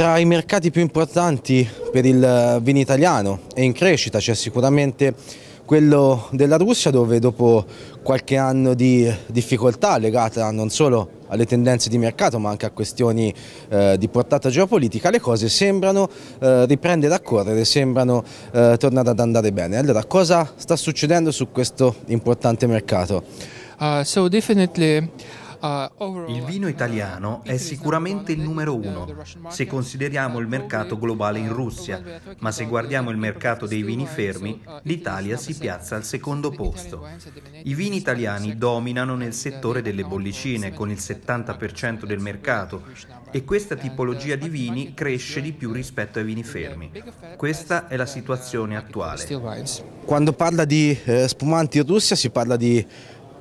Tra i mercati più importanti per il eh, vino italiano e in crescita c'è sicuramente quello della Russia dove dopo qualche anno di difficoltà legata non solo alle tendenze di mercato ma anche a questioni eh, di portata geopolitica, le cose sembrano eh, riprendere a correre, sembrano eh, tornare ad andare bene. Allora cosa sta succedendo su questo importante mercato? Uh, so definitely il vino italiano è sicuramente il numero uno se consideriamo il mercato globale in Russia, ma se guardiamo il mercato dei vini fermi, l'Italia si piazza al secondo posto. I vini italiani dominano nel settore delle bollicine con il 70% del mercato e questa tipologia di vini cresce di più rispetto ai vini fermi. Questa è la situazione attuale. Quando parla di eh, spumanti in Russia si parla di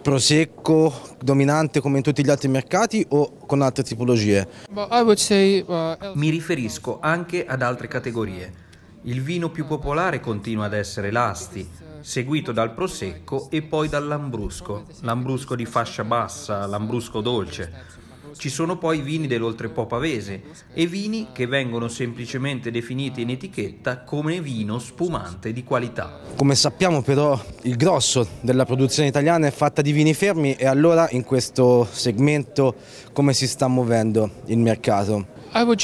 prosecco dominante come in tutti gli altri mercati o con altre tipologie? Uh, Mi riferisco anche ad altre categorie. Il vino più popolare continua ad essere l'asti, seguito dal prosecco e poi dall'ambrusco, l'ambrusco di fascia bassa, l'ambrusco dolce. Ci sono poi vini Pavese e vini che vengono semplicemente definiti in etichetta come vino spumante di qualità. Come sappiamo però il grosso della produzione italiana è fatta di vini fermi e allora in questo segmento come si sta muovendo il mercato? Uh,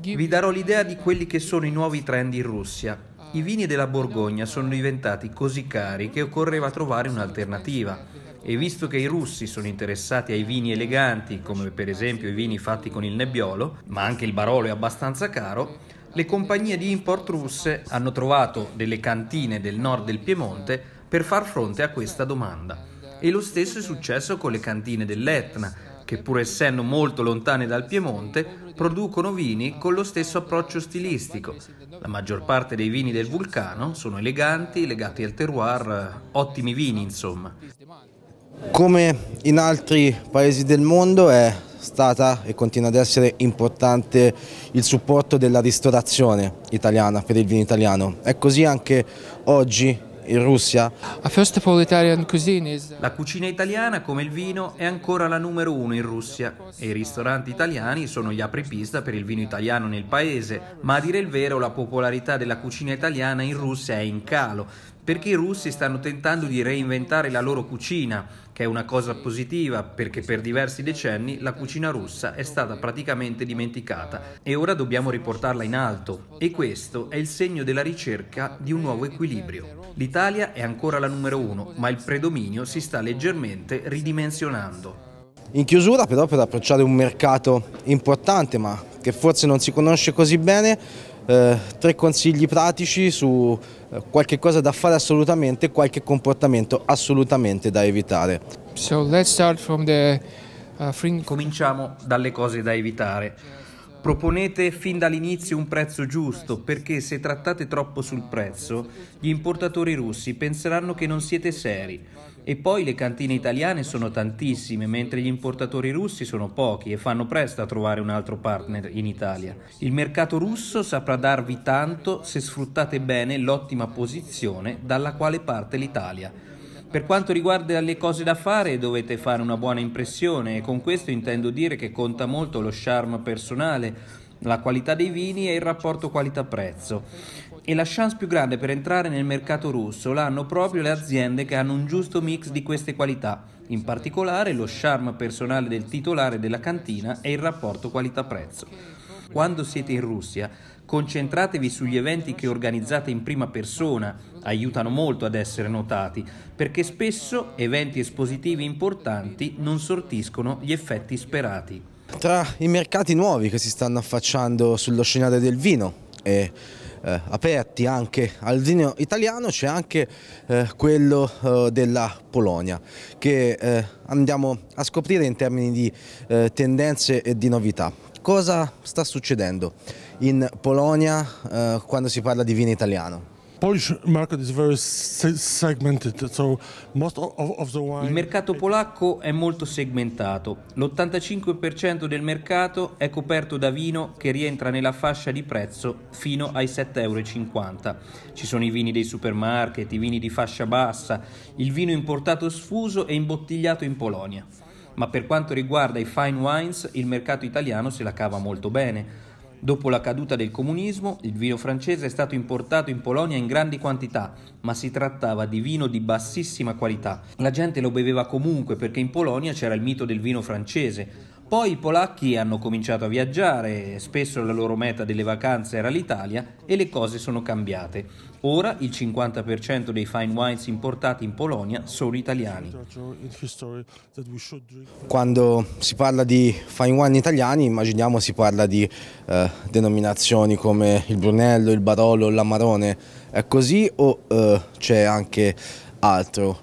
Vi darò l'idea di quelli che sono i nuovi trend in Russia. I vini della Borgogna sono diventati così cari che occorreva trovare un'alternativa e visto che i russi sono interessati ai vini eleganti, come per esempio i vini fatti con il nebbiolo, ma anche il barolo è abbastanza caro, le compagnie di import russe hanno trovato delle cantine del nord del Piemonte per far fronte a questa domanda. E lo stesso è successo con le cantine dell'Etna, che pur essendo molto lontane dal Piemonte, producono vini con lo stesso approccio stilistico. La maggior parte dei vini del vulcano sono eleganti, legati al terroir, ottimi vini insomma. Come in altri paesi del mondo è stata e continua ad essere importante il supporto della ristorazione italiana per il vino italiano. È così anche oggi in Russia. Uh, la cucina italiana, come il vino, è ancora la numero uno in Russia e i ristoranti italiani sono gli apripista per il vino italiano nel paese, ma a dire il vero la popolarità della cucina italiana in Russia è in calo perché i russi stanno tentando di reinventare la loro cucina, che è una cosa positiva perché per diversi decenni la cucina russa è stata praticamente dimenticata e ora dobbiamo riportarla in alto e questo è il segno della ricerca di un nuovo equilibrio. L'Italia è ancora la numero uno, ma il predominio si sta leggermente ridimensionando. In chiusura però per approcciare un mercato importante ma che forse non si conosce così bene eh, tre consigli pratici su eh, qualche cosa da fare assolutamente e qualche comportamento assolutamente da evitare. So, the, uh, Cominciamo dalle cose da evitare. Proponete fin dall'inizio un prezzo giusto perché se trattate troppo sul prezzo gli importatori russi penseranno che non siete seri. E poi le cantine italiane sono tantissime mentre gli importatori russi sono pochi e fanno presto a trovare un altro partner in Italia. Il mercato russo saprà darvi tanto se sfruttate bene l'ottima posizione dalla quale parte l'Italia. Per quanto riguarda le cose da fare, dovete fare una buona impressione e con questo intendo dire che conta molto lo charme personale, la qualità dei vini e il rapporto qualità-prezzo. E la chance più grande per entrare nel mercato russo l'hanno proprio le aziende che hanno un giusto mix di queste qualità, in particolare lo charme personale del titolare della cantina e il rapporto qualità-prezzo quando siete in Russia, concentratevi sugli eventi che organizzate in prima persona, aiutano molto ad essere notati, perché spesso eventi espositivi importanti non sortiscono gli effetti sperati. Tra i mercati nuovi che si stanno affacciando sullo scenario del vino e eh, aperti anche al vino italiano c'è anche eh, quello eh, della Polonia che eh, andiamo a scoprire in termini di eh, tendenze e di novità cosa sta succedendo in Polonia eh, quando si parla di vino italiano? Il mercato polacco è molto segmentato. L'85% del mercato è coperto da vino che rientra nella fascia di prezzo fino ai 7,50 euro. Ci sono i vini dei supermarket, i vini di fascia bassa, il vino importato sfuso e imbottigliato in Polonia ma per quanto riguarda i fine wines il mercato italiano se la cava molto bene. Dopo la caduta del comunismo, il vino francese è stato importato in Polonia in grandi quantità, ma si trattava di vino di bassissima qualità. La gente lo beveva comunque perché in Polonia c'era il mito del vino francese, poi i polacchi hanno cominciato a viaggiare, spesso la loro meta delle vacanze era l'Italia e le cose sono cambiate. Ora il 50% dei fine wines importati in Polonia sono italiani. Quando si parla di fine wine italiani immaginiamo si parla di eh, denominazioni come il Brunello, il Barolo, l'Amarone. È così o eh, c'è anche altro?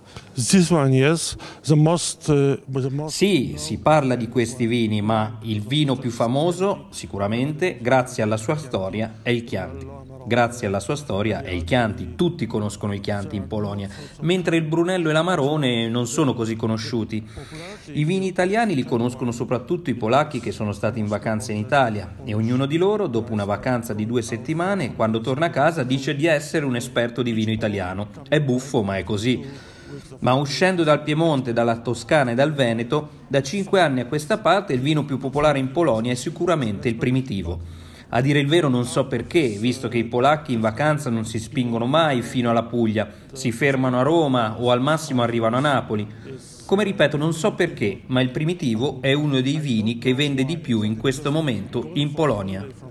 Most, uh, most... Sì, si parla di questi vini, ma il vino più famoso, sicuramente, grazie alla sua storia, è il Chianti. Grazie alla sua storia è il Chianti, tutti conoscono il Chianti in Polonia, mentre il Brunello e l'Amarone non sono così conosciuti. I vini italiani li conoscono soprattutto i polacchi che sono stati in vacanza in Italia e ognuno di loro, dopo una vacanza di due settimane, quando torna a casa dice di essere un esperto di vino italiano. È buffo, ma è così. Ma uscendo dal Piemonte, dalla Toscana e dal Veneto, da cinque anni a questa parte il vino più popolare in Polonia è sicuramente il primitivo. A dire il vero non so perché, visto che i polacchi in vacanza non si spingono mai fino alla Puglia, si fermano a Roma o al massimo arrivano a Napoli. Come ripeto, non so perché, ma il primitivo è uno dei vini che vende di più in questo momento in Polonia.